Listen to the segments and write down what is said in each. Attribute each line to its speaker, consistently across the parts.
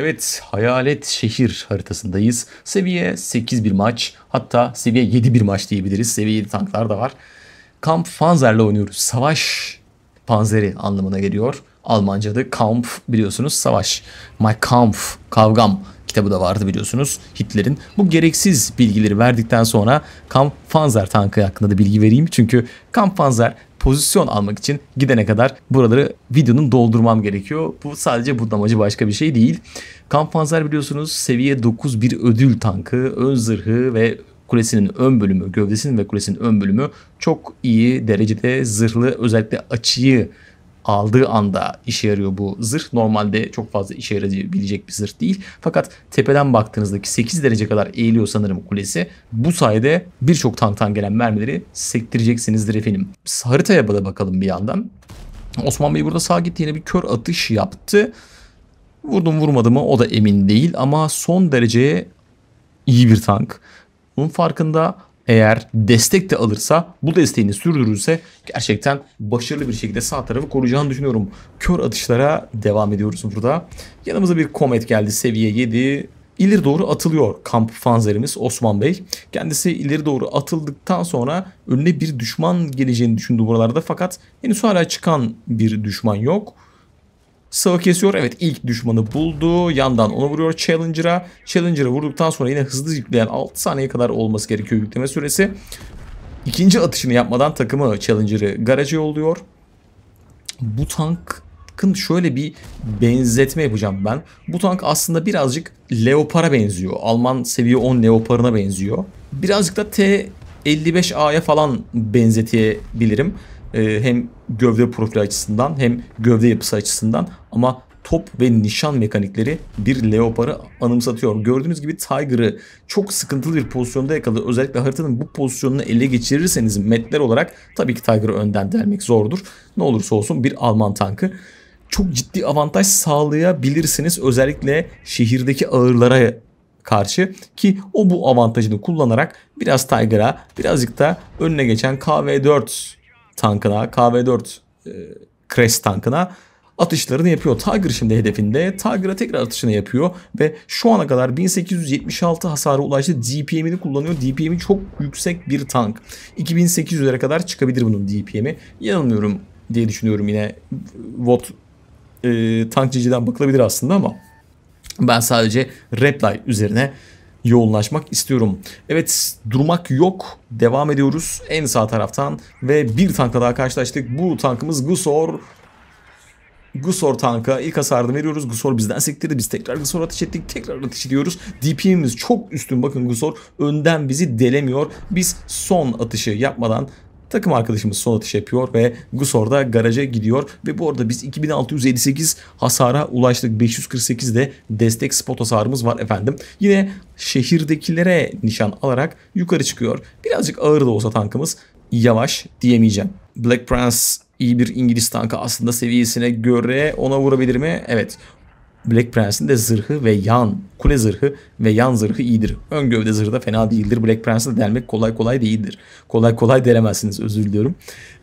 Speaker 1: Evet hayalet şehir haritasındayız. Seviye 8 bir maç hatta seviye 7 bir maç diyebiliriz. Seviye 7 tanklar da var. Kamp Panzer'le oynuyoruz. Savaş panzeri anlamına geliyor. Almanca'da kamp biliyorsunuz savaş. My Kampf, kavgam kitabı da vardı biliyorsunuz Hitler'in. Bu gereksiz bilgileri verdikten sonra kamp Kampfpanzer tankı hakkında da bilgi vereyim. Çünkü kamp Kampfpanzer pozisyon almak için gidene kadar buraları videonun doldurmam gerekiyor. Bu sadece bu amacı başka bir şey değil. Kampanzer biliyorsunuz seviye 9 bir ödül tankı, ön zırhı ve kulesinin ön bölümü, gövdesinin ve kulesinin ön bölümü çok iyi derecede zırhlı özellikle açıyı aldığı anda işe yarıyor bu zırh. Normalde çok fazla işe yarayabilecek bir zırh değil. Fakat tepeden baktığınızdaki 8 derece kadar eğiliyor sanırım kulesi. Bu sayede birçok tanktan gelen mermileri sektireceksinizdir efendim. Haritaya da bakalım bir yandan. Osman Bey burada sağ gitti yine bir kör atış yaptı. Vurdum vurmadı mı o da emin değil ama son derece iyi bir tank. Bunun farkında eğer destek de alırsa bu desteğini sürdürürse gerçekten başarılı bir şekilde sağ tarafı koruyacağını düşünüyorum. Kör atışlara devam ediyoruz burada. Yanımıza bir komet geldi seviye 7. İleri doğru atılıyor kamp fanzerimiz Osman Bey. Kendisi ileri doğru atıldıktan sonra önüne bir düşman geleceğini düşündü buralarda fakat henüz hala çıkan bir düşman yok. Sağı kesiyor. Evet ilk düşmanı buldu. Yandan onu vuruyor Challenger'a. Challenger'ı vurduktan sonra yine hızlı yükleyen 6 saniye kadar olması gerekiyor yükleme süresi. İkinci atışını yapmadan takımı Challenger'ı garaja yolluyor. Bu tankın şöyle bir benzetme yapacağım ben. Bu tank aslında birazcık Leopard'a benziyor. Alman seviye 10 Leopard'ına benziyor. Birazcık da T55A'ya falan benzetebilirim. Ee, hem gövde profili açısından hem gövde yapısı açısından ama top ve nişan mekanikleri bir leoparı anımsatıyor. Gördüğünüz gibi Tiger'ı çok sıkıntılı bir pozisyonda yakaladı. Özellikle haritanın bu pozisyonunu ele geçirirseniz metler olarak tabii ki Tiger'ı önden delmek zordur. Ne olursa olsun bir Alman tankı. Çok ciddi avantaj sağlayabilirsiniz özellikle şehirdeki ağırlara karşı ki o bu avantajını kullanarak biraz Tiger'a birazcık da önüne geçen KV4 tankına, KV-4 e, Crest tankına atışlarını yapıyor. Tiger şimdi hedefinde. Tiger'a tekrar atışını yapıyor ve şu ana kadar 1876 hasara ulaştı. DPM'ini kullanıyor. DPM'i çok yüksek bir tank. 2800'lere kadar çıkabilir bunun DPM'i. Yanılmıyorum diye düşünüyorum yine. Vot e, tankçıcıdan bakılabilir aslında ama ben sadece Reply üzerine yoğunlaşmak istiyorum. Evet durmak yok. Devam ediyoruz en sağ taraftan ve bir tankla daha karşılaştık. Bu tankımız Gusor. Gusor tanka ilk hasarını veriyoruz. Gusor bizden sektirdi. Biz tekrar Gusor ateş ettik. Tekrar ateş ediyoruz. DP'miz çok üstün. Bakın Gusor önden bizi delemiyor. Biz son atışı yapmadan Takım arkadaşımız son atış yapıyor ve Gusor da garaja gidiyor ve bu arada biz 2658 hasara ulaştık. 548 de destek spot hasarımız var efendim. Yine şehirdekilere nişan alarak yukarı çıkıyor. Birazcık ağır da olsa tankımız yavaş diyemeyeceğim. Black Prince iyi bir İngiliz tankı aslında seviyesine göre ona vurabilir mi? Evet Black Prince'in de zırhı ve yan kule zırhı ve yan zırhı iyidir. Ön gövde zırhı da fena değildir. Black Prince'ı de delmek kolay kolay değildir. Kolay kolay delemezsiniz özür diliyorum.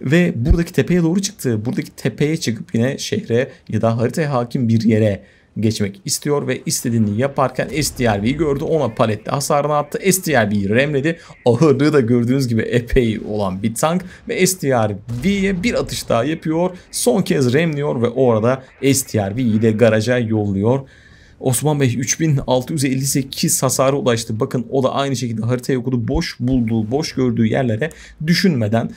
Speaker 1: Ve buradaki tepeye doğru çıktı. Buradaki tepeye çıkıp yine şehre ya da haritaya hakim bir yere geçmek istiyor ve istediğini yaparken STRV'yi gördü. Ona palette hasarını attı. STRV'yi remledi. Ağırlığı da gördüğünüz gibi epey olan bir tank ve STRV'ye bir atış daha yapıyor. Son kez remliyor ve orada STRV'yi de garaja yolluyor. Osman Bey 3658 hasara ulaştı. Bakın o da aynı şekilde haritayı okudu. Boş bulduğu, boş gördüğü yerlere düşünmeden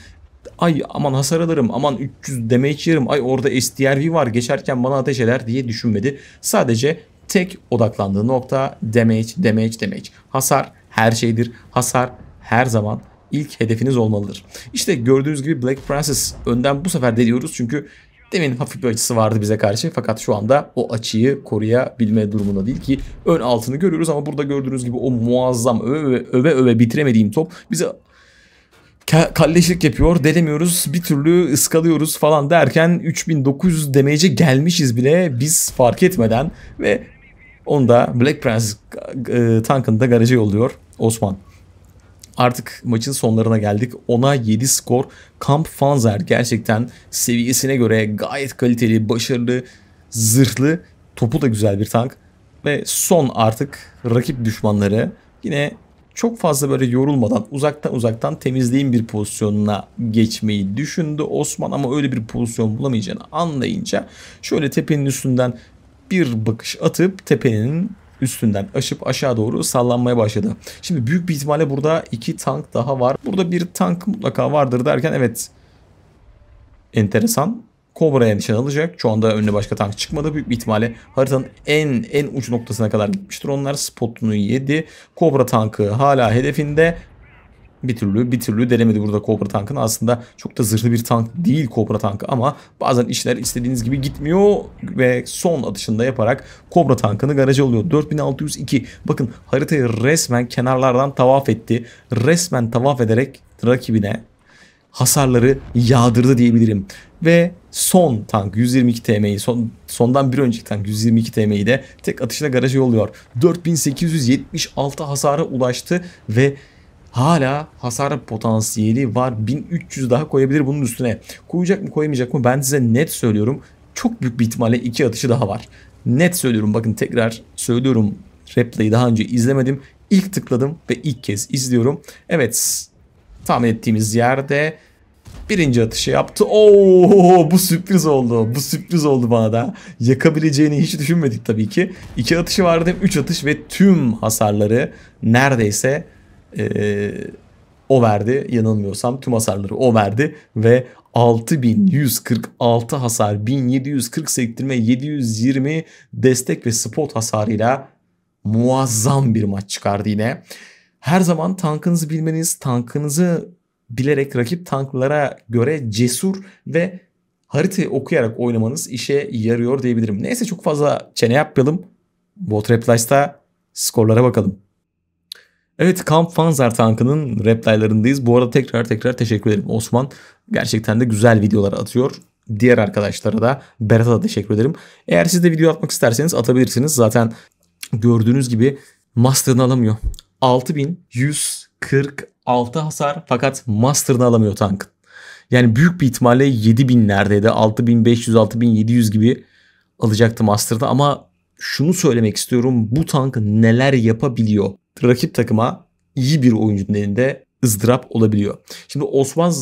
Speaker 1: ay aman hasar alırım aman 300 damage yerim ay orada STRV var geçerken bana ateş eder diye düşünmedi. Sadece tek odaklandığı nokta damage damage damage. Hasar her şeydir. Hasar her zaman ilk hedefiniz olmalıdır. İşte gördüğünüz gibi Black Princess önden bu sefer deliyoruz çünkü Demin hafif bir açısı vardı bize karşı fakat şu anda o açıyı koruyabilme durumunda değil ki ön altını görüyoruz ama burada gördüğünüz gibi o muazzam öve öve, öve, bitiremediğim top bize kalleşlik yapıyor. Delemiyoruz. Bir türlü ıskalıyoruz falan derken 3900 demece gelmişiz bile biz fark etmeden ve onu da Black Prince e, tankında garaja yolluyor Osman. Artık maçın sonlarına geldik. 10'a 7 skor. Kamp Fanzer gerçekten seviyesine göre gayet kaliteli, başarılı, zırhlı. Topu da güzel bir tank. Ve son artık rakip düşmanları yine çok fazla böyle yorulmadan uzaktan uzaktan temizleyin bir pozisyonuna geçmeyi düşündü Osman ama öyle bir pozisyon bulamayacağını anlayınca şöyle tepenin üstünden bir bakış atıp tepenin üstünden aşıp aşağı doğru sallanmaya başladı. Şimdi büyük bir ihtimalle burada iki tank daha var. Burada bir tank mutlaka vardır derken evet enteresan Kobra'ya nişan alacak. Şu anda önüne başka tank çıkmadı. Büyük bir ihtimalle haritanın en en uç noktasına kadar gitmiştir onlar. Spotunu yedi. Kobra tankı hala hedefinde. Bir türlü bir türlü denemedi burada Kobra tankını. Aslında çok da zırhlı bir tank değil Kobra tankı ama bazen işler istediğiniz gibi gitmiyor ve son atışında yaparak Kobra tankını garaja oluyor 4602 bakın haritayı resmen kenarlardan tavaf etti. Resmen tavaf ederek rakibine hasarları yağdırdı diyebilirim. Ve son tank 122 TM'yi son, sondan bir önceki tank 122 TM'yi de tek atışla garaja yolluyor. 4876 hasara ulaştı ve hala hasar potansiyeli var. 1300 daha koyabilir bunun üstüne. Koyacak mı koyamayacak mı ben size net söylüyorum. Çok büyük bir ihtimalle iki atışı daha var. Net söylüyorum bakın tekrar söylüyorum. Replay'i daha önce izlemedim. İlk tıkladım ve ilk kez izliyorum. Evet tahmin ettiğimiz yerde Birinci atışı yaptı. Oo bu sürpriz oldu. Bu sürpriz oldu bana da. Yakabileceğini hiç düşünmedik tabii ki. İki atışı vardı. Hem üç atış ve tüm hasarları neredeyse ee, o verdi. Yanılmıyorsam tüm hasarları o verdi. Ve 6146 hasar, 1740 sektirme, 720 destek ve spot hasarıyla muazzam bir maç çıkardı yine. Her zaman tankınızı bilmeniz, tankınızı bilerek rakip tanklara göre cesur ve haritayı okuyarak oynamanız işe yarıyor diyebilirim. Neyse çok fazla çene yapmayalım. Bot Replies'ta skorlara bakalım. Evet Kamp Fanzar tankının replaylarındayız. Bu arada tekrar tekrar teşekkür ederim Osman. Gerçekten de güzel videolar atıyor. Diğer arkadaşlara da Berat'a da teşekkür ederim. Eğer siz de video atmak isterseniz atabilirsiniz. Zaten gördüğünüz gibi master'ını alamıyor. 6100 46 hasar fakat Master'ını alamıyor tankın. Yani büyük bir ihtimalle 7000'lerdeydi. 6500, 6700 gibi alacaktı Master'da ama şunu söylemek istiyorum. Bu tank neler yapabiliyor? Rakip takıma iyi bir oyuncunun elinde ızdırap olabiliyor. Şimdi Osman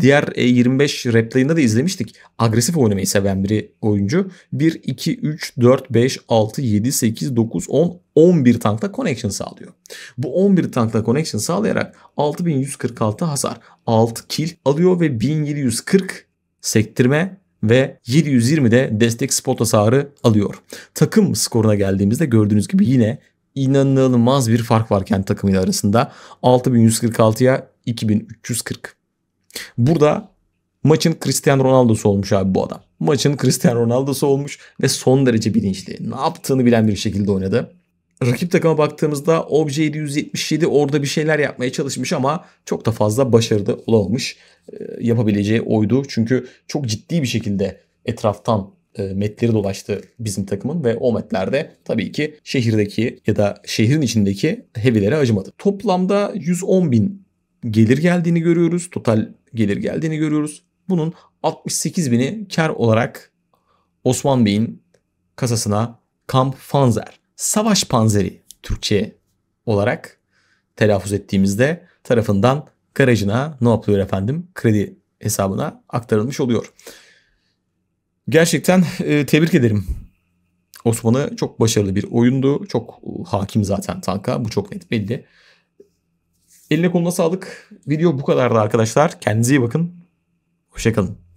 Speaker 1: diğer 25 replayında da izlemiştik. Agresif oynamayı seven biri oyuncu. 1, 2, 3, 4, 5, 6, 7, 8, 9, 10, 11 tankla connection sağlıyor. Bu 11 tankla connection sağlayarak 6146 hasar, 6 kill alıyor ve 1740 sektirme ve 720 de destek spot hasarı alıyor. Takım skoruna geldiğimizde gördüğünüz gibi yine inanılmaz bir fark var kendi takımıyla arasında. 6146'ya 2340. Burada maçın Cristiano Ronaldo'su olmuş abi bu adam. Maçın Cristiano Ronaldo'su olmuş ve son derece bilinçli. Ne yaptığını bilen bir şekilde oynadı. Rakip takıma baktığımızda Obje 777 orada bir şeyler yapmaya çalışmış ama çok da fazla başarılı olamamış. E, yapabileceği oydu. Çünkü çok ciddi bir şekilde etraftan e, metleri dolaştı bizim takımın ve o metlerde tabii ki şehirdeki ya da şehrin içindeki hevilere acımadı. Toplamda 110 bin gelir geldiğini görüyoruz. Total gelir geldiğini görüyoruz. Bunun 68 bini kar olarak Osman Bey'in kasasına Kamp panzer, Savaş Panzeri Türkçe olarak telaffuz ettiğimizde tarafından garajına ne yapıyor efendim kredi hesabına aktarılmış oluyor. Gerçekten e, tebrik ederim. Osman'ı çok başarılı bir oyundu. Çok e, hakim zaten tanka. Bu çok net belli. Eline koluna sağlık. Video bu kadardı arkadaşlar. Kendinize iyi bakın. Hoşçakalın.